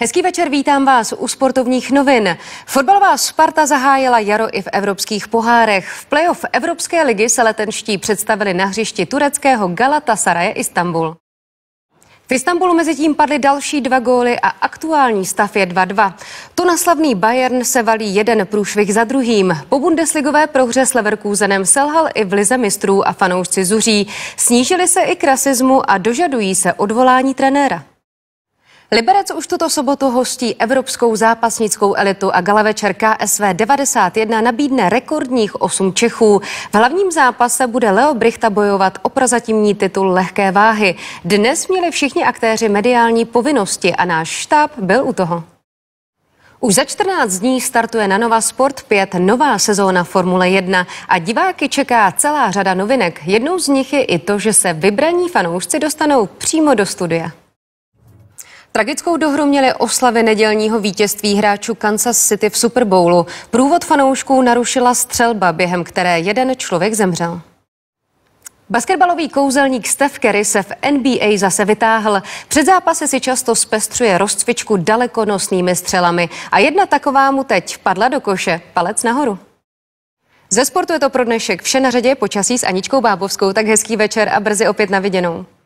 Hezký večer, vítám vás u sportovních novin. Fotbalová Sparta zahájila jaro i v evropských pohárech. V playoff Evropské ligy se letenští představili na hřišti tureckého Galatasaraje Istanbul. V Istanbulu mezi tím padly další dva góly a aktuální stav je 2-2. Tu na slavný Bayern se valí jeden průšvih za druhým. Po Bundesligové prohře s Leverkusenem selhal i v lize mistrů a fanoušci zuří. Snížili se i k rasismu a dožadují se odvolání trenéra. Liberec už tuto sobotu hostí evropskou zápasnickou elitu a večer KSV 91 nabídne rekordních 8 Čechů. V hlavním zápase bude Leo Brichta bojovat o prozatímní titul lehké váhy. Dnes měli všichni aktéři mediální povinnosti a náš štáb byl u toho. Už za 14 dní startuje na Nova Sport 5 nová sezóna Formule 1 a diváky čeká celá řada novinek. Jednou z nich je i to, že se vybraní fanoušci dostanou přímo do studia. Tragickou dohru měly oslavy nedělního vítězství hráčů Kansas City v Super Bowlu. Průvod fanoušků narušila střelba, během které jeden člověk zemřel. Basketbalový kouzelník Steph Curry se v NBA zase vytáhl. Před zápasy si často zpestřuje rozcvičku dalekonosnými střelami a jedna taková mu teď padla do koše, palec nahoru. Ze sportu je to pro dnešek vše na řadě, počasí s Aničkou Bábovskou, tak hezký večer a brzy opět na viděnou.